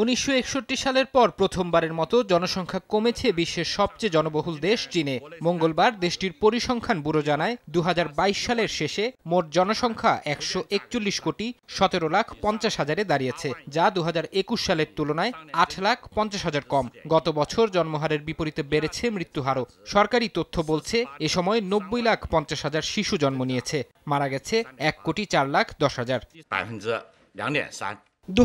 উনিশশো সালের পর প্রথমবারের মতো জনসংখ্যা কমেছে বিশ্বের সবচেয়ে জনবহুল দেশ চীনে মঙ্গলবার দেশটির পরিসংখ্যান ব্যুরো জানায় দু সালের শেষে মোট জনসংখ্যা একশো কোটি সতেরো লাখ পঞ্চাশ হাজারে দাঁড়িয়েছে যা দু সালের তুলনায় আট লাখ পঞ্চাশ হাজার কম গত বছর জন্মহারের বিপরীতে বেড়েছে মৃত্যুহারও সরকারি তথ্য বলছে এ সময় নব্বই লাখ পঞ্চাশ হাজার শিশু জন্ম নিয়েছে মারা গেছে এক কোটি চার লাখ দশ হাজার দু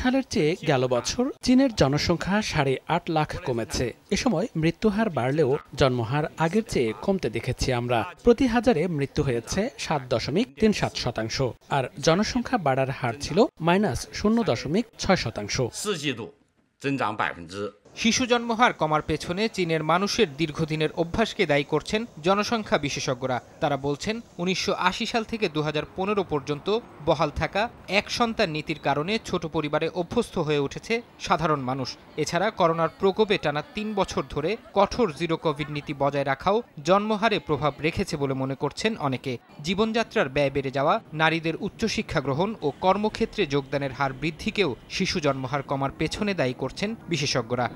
সালের চেয়ে গেল বছর চীনের জনসংখ্যা সাড়ে আট লাখ কমেছে এ সময় মৃত্যুহার বাড়লেও জন্মহার আগের চেয়ে কমতে দেখেছি আমরা প্রতি হাজারে মৃত্যু হয়েছে সাত দশমিক তিন সাত শতাংশ আর জনসংখ্যা বাড়ার হার ছিল মাইনাস শূন্য দশমিক ছয় শতাংশ শিশু জন্মহার কমার পেছনে চীনের মানুষের দীর্ঘদিনের অভ্যাসকে দায়ী করছেন জনসংখ্যা বিশেষজ্ঞরা তারা বলছেন উনিশশো সাল থেকে দু পর্যন্ত বহাল থাকা এক সন্তান নীতির কারণে ছোট পরিবারে অভ্যস্ত হয়ে উঠেছে সাধারণ মানুষ এছাড়া করোনার প্রকোপে টানা তিন বছর ধরে কঠোর জিরো কোভিড নীতি বজায় রাখাও জন্মহারে প্রভাব রেখেছে বলে মনে করছেন অনেকে জীবনযাত্রার ব্যয় বেড়ে যাওয়া নারীদের উচ্চশিক্ষা গ্রহণ ও কর্মক্ষেত্রে যোগদানের হার বৃদ্ধিকেও শিশু জন্মহার কমার পেছনে দায়ী করছেন বিশেষজ্ঞরা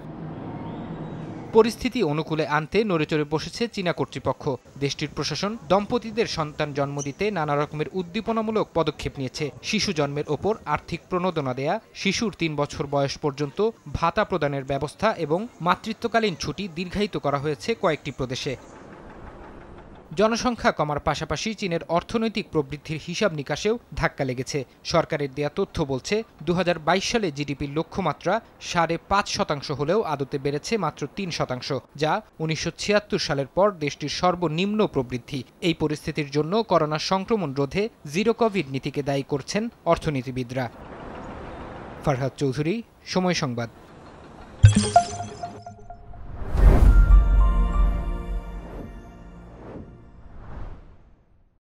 পরিস্থিতি অনুকূলে আনতে নড়েচড়ে বসেছে চীনা কর্তৃপক্ষ দেশটির প্রশাসন দম্পতিদের সন্তান জন্ম দিতে নানা রকমের উদ্দীপনামূলক পদক্ষেপ নিয়েছে শিশু জন্মের ওপর আর্থিক প্রণোদনা দেয়া শিশুর তিন বছর বয়স পর্যন্ত ভাতা প্রদানের ব্যবস্থা এবং মাতৃত্বকালীন ছুটি দীর্ঘায়িত করা হয়েছে কয়েকটি প্রদেশে জনসংখ্যা কমার পাশাপাশি চীনের অর্থনৈতিক প্রবৃদ্ধির হিসাব নিকাশেও ধাক্কা লেগেছে সরকারের দেয়া তথ্য বলছে দু সালে জিডিপির লক্ষ্যমাত্রা সাড়ে পাঁচ শতাংশ হলেও আদতে বেড়েছে মাত্র তিন শতাংশ যা উনিশশো সালের পর দেশটির সর্বনিম্ন প্রবৃদ্ধি এই পরিস্থিতির জন্য করোনা সংক্রমণ রোধে জিরো কোভিড নীতিকে দায়ী করছেন অর্থনীতিবিদরা ফরহাদ চৌধুরী সময় সংবাদ